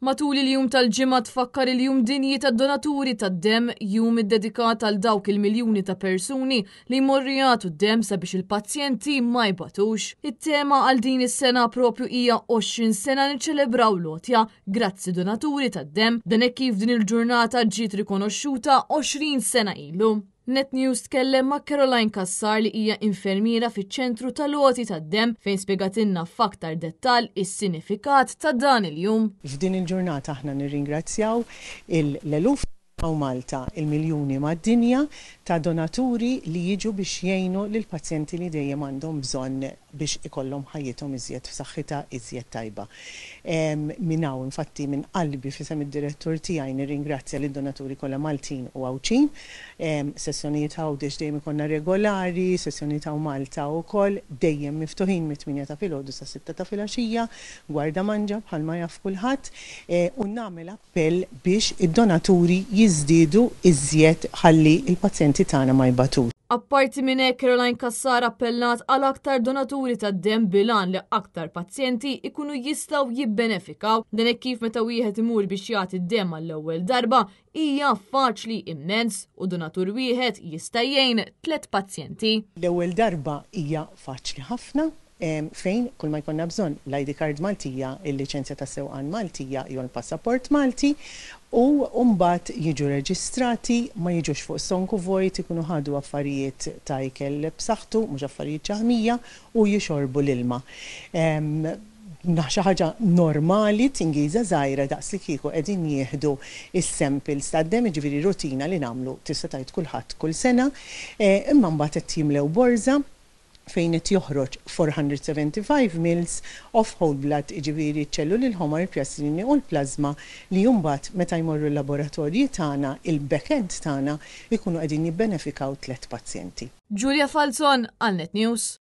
Matul il-jum tal-ġimgħa tfakkar il-jum dinji ta' donaturi tad-dem jum iddedikat għal dawk il-miljuni ta' persuni li morrijatu d-dem sabiex il-pazjenti ma jibatux. It-tema għal din is-sena propju hija 20 sena niċċelebraw lotja grazzi donaturi tad-dem dan kif din il-ġurnata ġiet rikonoxxuta 20 sena ilu. Net News tkellem ma' Caroline Kassar li hija infermiera fiċ-ċentru tal-Oti tad-Dem fejn spiegatinna f'aktar dettal is-sinifikat ta' dan il-jum. F'din il-ġurnata aħna nirringrazzjaw il-eluf għaw Malta il-miljuni mad-dinja ta' donaturi li jiġu biex jgħinu lil pazjenti li dejjem għandhom bżonn biex ikollhom ħajjithom iżjed f'saħħitha iżjed tajba. Minnaw infatti minn qalbi fisem id-direttur tiegħi nirringrazzja lid donaturi kollha Maltin u Awċin. Sessjonijiet għawdex dejjem ikonna regolari, sessjonijiet għaw Malta wkoll dejjem miftuħin mit-8 ta' filgħodu sa' 6 ta' filgħaxija, gwarda manġa bħalma jaf kulħadd e, u nagħmel appell biex id-donaturi jizdidu iżjed ħalli il-pazjenti tagħna ma jbatut. Apparti minn hekk Caroline Kassar appellat għal aktar donaturi ta' dem bilan li aktar pazjenti ikunu jistgħu jibbenefikaw dan hekk kif meta wieħed imur biex jagħti dem għall-ewwel darba hija faċli immens u donatur wieħed jista' jgħin tliet pazjenti. L-ewwel darba hija faċli ħafna fejn kull ma jkonna bżon l-ID card Maltija, il-licenzja ta' sewqan Maltija jew il-passaport Malti u mbagħad jiġu reġistrati ma jiġux fuq sonku vojt ikunu ħadu affarijiet ta' ikel b'saħħtu mhux affarijiet ċaħmija u jixorbu l-ilma. Naħxa ħaġa normali tingiza zaħira daqs li kieku edin jieħdu il sempil ta' iġviri rutina li namlu tista' tajt kulħadd kull sena, eh, imma mbagħad qed jimlew borza fejn qed joħroġ 475 mils of whole blood iġifieri ċelluli l-ħomar, il-pjastrini u l-plazma li jumbat meta jmorru l-laboratorji tagħna, il-backend tagħna jkunu qegħdin jibbenefikaw tliet pazjenti. Julia Falzon, Alnet News.